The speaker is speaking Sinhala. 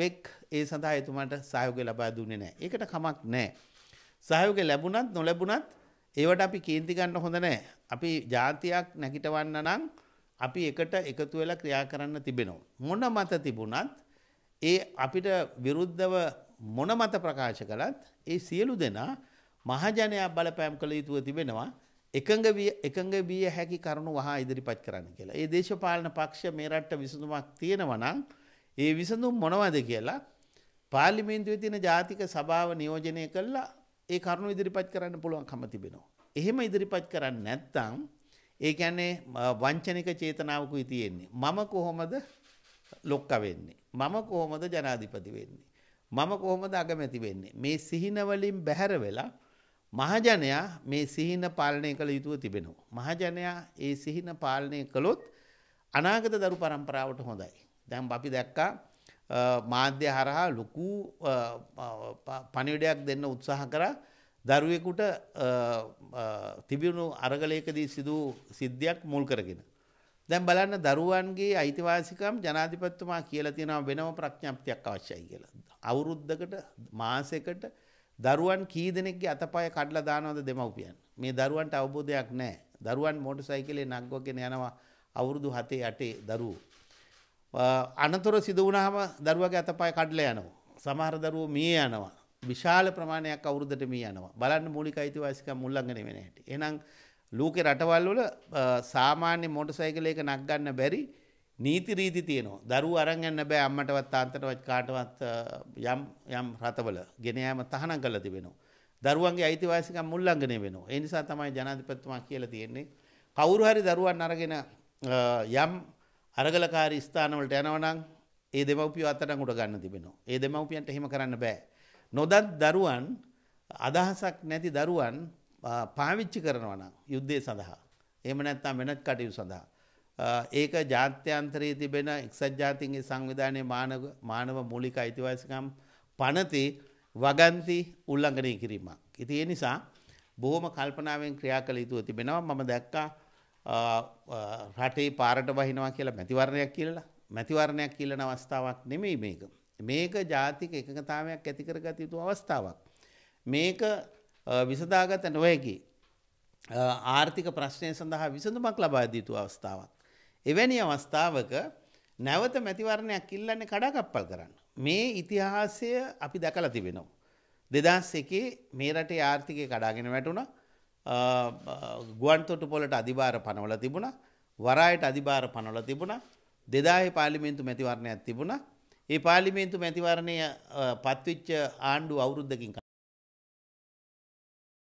වෙක් ඒ සඳහා එතුමාට සහයෝගය ලබා දුන්නේ නැහැ. ඒකට කමක් නැහැ. සහයෝගය ලැබුණත් නොලැබුණත් ඒවට අපි කේන්ති ගන්න හොඳ නැහැ. අපි જાතියක් නැගිටවන්න නම් අපි එකට එකතු වෙලා ක්‍රියා කරන්න තිබෙනවා. මොන මත තිබුණත් ඒ අපිට විරුද්ධව මොන මත ප්‍රකාශ කළත් ඒ සියලු දෙනා මහජනයා බලපෑම් කළ යුතුව තිබෙනවා. එකඟ එකඟ විය හැකි කරුණු වහා ඉදිරිපත් කරන්න කියලා. ඒ දේශපාලන පක්ෂ මේ රට්ට විසඳුමක් තියෙනවා නම් ඒ විසඳුම් මොනවද කියලා පාලිමේන්තුවේ තියෙන ජාතික සභාව නියෝජනය කළා ඒ කරුණු ඉදිරිපත් කරන්න පුළුවන් කම තිබෙනවා. එහෙම ඉදිරිපත් කරන්න නැත්තම් ඒ කියන්නේ වංචනික චේතනාවකුයි තියෙන්නේ. මම කොහොමද ලොක්ක වෙන්නේ. මම කොහොමද ජනාධිපති වෙන්නේ. මම කොහොමද අගමැති වෙන්නේ. මේ සිහිනවලින් බැහැර වෙලා මහජනයා මේ සිහින පාලනය කළ යුතුව තිබෙනවා. මහජනයා ඒ සිහින පාලනය කළොත් අනාගත දරු පරම්පරාවට හොඳයි. දැම් අපි දැක්කා මාධ්‍ය හරහා ලොකු පණිවිඩයක් දෙන්න උත්සාහ කර දරුවෙකුට තිබිුණු අරගලයකදී සිදු සිද්ධියක් මුල් කරගෙන. දැන් බලන්න දරුවන්ගේ අයිතිවාසිකම් ජනාධිපත්තුමා කියල තියෙනවා වෙනම ප්‍රඥාප්තියක් අවශ්‍යයි කියලා. අවුරුද්ධකට මාසකට දරුවන් කී දෙනෙක්ගේ අතපය කඩලා දානවද දෙමව්පියන්. මේ දරුවන්ට අවබෝධයක් නෑ දරුවන් මෝටසයිකලේ නංගෝගෙන යනවා අවුරුදු හතේ අටේ දරුවෝ. අනතුර සිදුවනාම දරුවගේ අතපය කඩ්ල යනවා. සමහර දරුවෝ මිය යනවා. විශාල ප්‍රමාණයක් අවුරුද්දට මිය යනවා. බලන්න මූලික අයිතිවාසිකම් උල්ලංඝනය වෙන හැටි. එහෙනම් ලෝකේ රටවල් වල සාමාන්‍ය මෝටර් සයිකලයක නක් ගන්න බැරි නීති රීති තියෙනවා. දරුවෝ අරන් යන්න බෑ අම්මටවත් තාත්තටවත් කාටවත් යම් යම් රටවල ගෙන යාම තහනම් කරලා තිබෙනවා. දරුවන්ගේ අයිතිවාසිකම් උල්ලංඝනය වෙනවා. ඒ නිසා තමයි ජනාධිපතිතුමා කියලා තියෙන්නේ කවුරු හරි දරුවන් අරගෙන යම් අරගලකාරී ස්ථානවලට යනවනම් ඒ දෙමව්පියෝ අතටන් උඩ ගන්න තිබෙනවා. ඒ දෙමව්පියන්ට එහෙම කරන්න බෑ. නොදත් දරුවන් අදහසක් නැති දරුවන් පාවිච්චි කරනවා නම් යුද්ධය සඳහා. එහෙම නැත්නම් වෙනත් කටයුතු සඳහා. ඒක ජාත්‍යන්තරයේ තිබෙන එක්සත් ජාතීන්ගේ සංවිධානයේ මානව මානව මූලික අයිතිවාසිකම් පනති වගන්ති උල්ලංඝනය කිරීමක්. ඉතින් ඒ නිසා බොහොම කල්පනාවෙන් ක්‍රියා කළ යුතුව තිබෙනවා. මම දැක්කා රටේ පාරට බහිනවා කියලා මැතිවරණයක් කියලා මැතිවරණයක් කියලන අවස්ථාවක් නෙමෙයි මේක. මේක ජාතික එකඟතාවයක් ඇති කරගත යුතු අවස්ථාවක්. මේක විසඳාගත නොහැකි ආර්ථික ප්‍රශ්නය සඳහා විසඳුමක් ලබා දිය යුතු අවස්ථාවක්. එවැනි අවස්ථාවක නැවත මැතිවරණයක් ඉල්ලන්නේ කඩාකප්පල් කරන්න. මේ ඉතිහාසය අපි දැකලා තිබෙනවා. දෙදස් එකේ මේ රටේ ආර්ථිකය කඩාගෙන වැටුණා ගුවන් තොටුපොලට අධිභාර පනවල තිබුණ වරායට අධිභාර පනවල තිබුණ දෙදාහි පාලිමේන්තු මැතිවරණයක් තිබුණ ඒ පාලිමේන්තු මැතිවරණය පත්විච්ච ආණ්ඩු අවුරුද්ධකින්